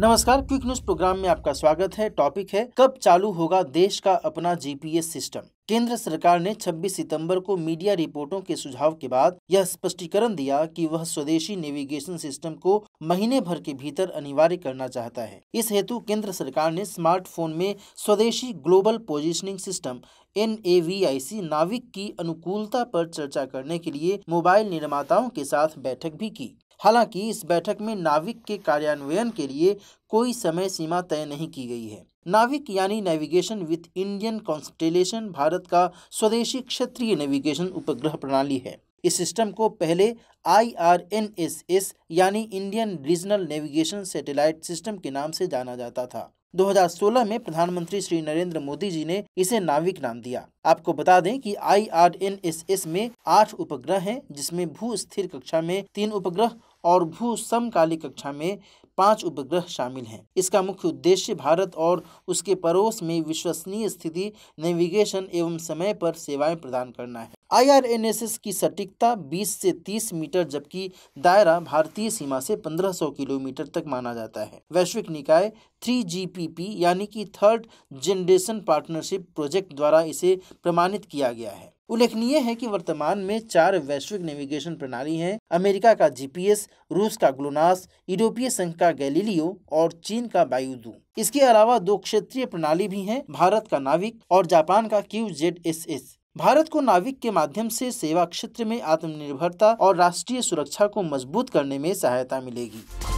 नमस्कार quick news programme में आपका स्वागत है टॉपिक है कब चालू होगा देश का अपना जीपीएस सिस्टम केंद्र सरकार ने 26 सितंबर को मीडिया रिपोर्टों के सुझाव के बाद यह स्पष्टीकरण दिया कि वह स्वदेशी नेविगेशन सिस्टम को महीने भर के भीतर अनिवार्य करना चाहता है इस हेतु केंद्र सरकार ने स्मार्टफोन में स्वदेशी ग्लोबल पोजिशनिंग सिस्टम एन नाविक की अनुकूलता पर चर्चा करने के लिए मोबाइल निर्माताओं के साथ बैठक भी की हालांकि इस बैठक में नाविक के कार्यान्वयन के लिए कोई समय सीमा तय नहीं की गई है नाविक यानी navigation with Indian constellation Bharat का स्वदेशी क्षेत्रीय नेविगेशन उपग्रह प्रणाली है इस सिस्टम को पहले I R N S S यानी Indian regional navigation satellite system के नाम से जाना जाता था 2016 में प्रधानमंत्री श्री नरेंद्र मोदी जी ने इसे नाविक नाम दिया आपको बता दें कि आईआरएनएसएस में आठ उपग्रह हैं जिसमें भू स्थिर कक्षा में तीन उपग्रह और भू समकालिक कक्षा में पांच उपग्रह शामिल हैं इसका मुख्य उद्देश्य भारत और उसके पड़ोस में विश्वसनीय स्थिति नेविगेशन एवं समय पर सेवाएं प्रदान करना है आईआरएनएसएस की सटीकता 20 से 30 मीटर जबकि दायरा भारतीय सीमा से 1500 किलोमीटर तक माना जाता है वैश्विक निकाय 3GPP यानी कि थर्ड जनरेशन पार्टनरशिप प्रोजेक्ट द्वारा इसे प्रमाणित किया गया है उल्लेखनीय है कि वर्तमान में चार वैश्विक नेविगेशन प्रणाली हैं अमेरिका का जीपीएस रूस का ग्लोनास यूरोपीय संघ का गैलीलियो और चीन का बायुदू इसके अलावा दो क्षेत्रीय प्रणाली भी हैं भारत का नाविक और जापान का Q Z S S Bharat को नाविक के माध्यम से सेवा क्षेत्र में आत्मनिर्भरता और राष्ट्रीय सुरक्षा को मजबूत करने में सहायता मिलेगी